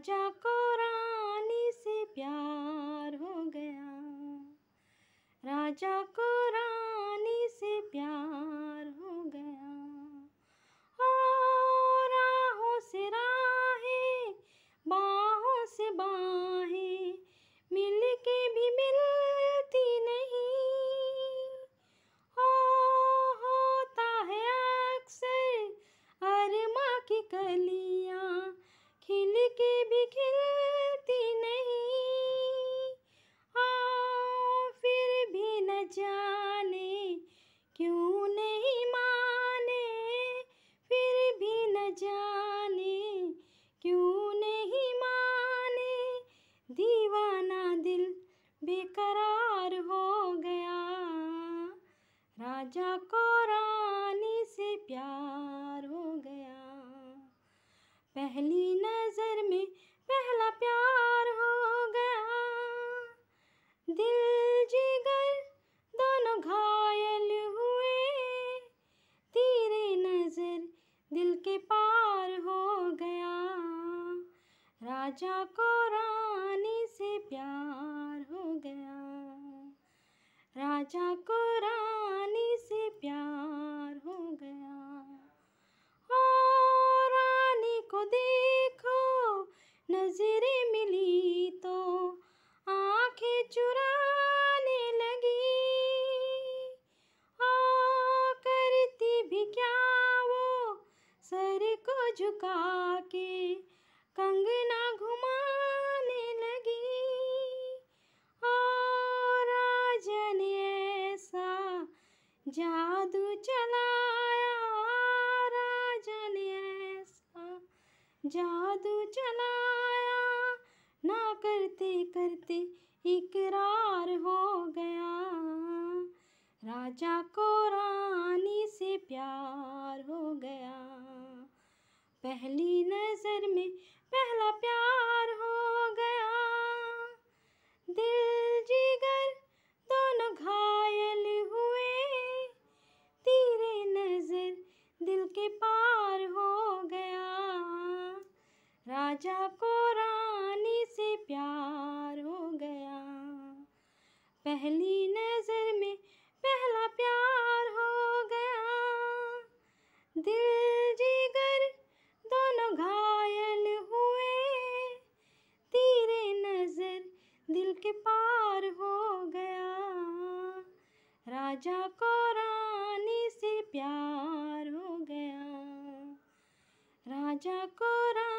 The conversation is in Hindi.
राजा को रानी से प्यार हो गया राजा को रानी से प्यार हो गया ओ राहों से राहे बाहों से बाहे मिल के भी मिलती नहीं ओ होता है अक्सर अरमा की कली राजा को रानी से प्यार हो गया पहली नज़र में पहला प्यार हो गया दिल जिगर दोनों घायल हुए तेरे नज़र दिल के पार हो गया राजा को रानी से प्यार आके कंगना घुमाने लगी और राजन ऐसा जादू चलाया राजन ऐसा जादू चलाया ना करते करते इकरार हो गया राजा को पहली नज़र में पहला प्यार हो गया दिल जिगर दोनों घायल हुए तेरे नज़र दिल के पार हो गया राजा को रानी से प्यार हो गया पहली राजा को रानी से प्यार हो गया राजा को रानी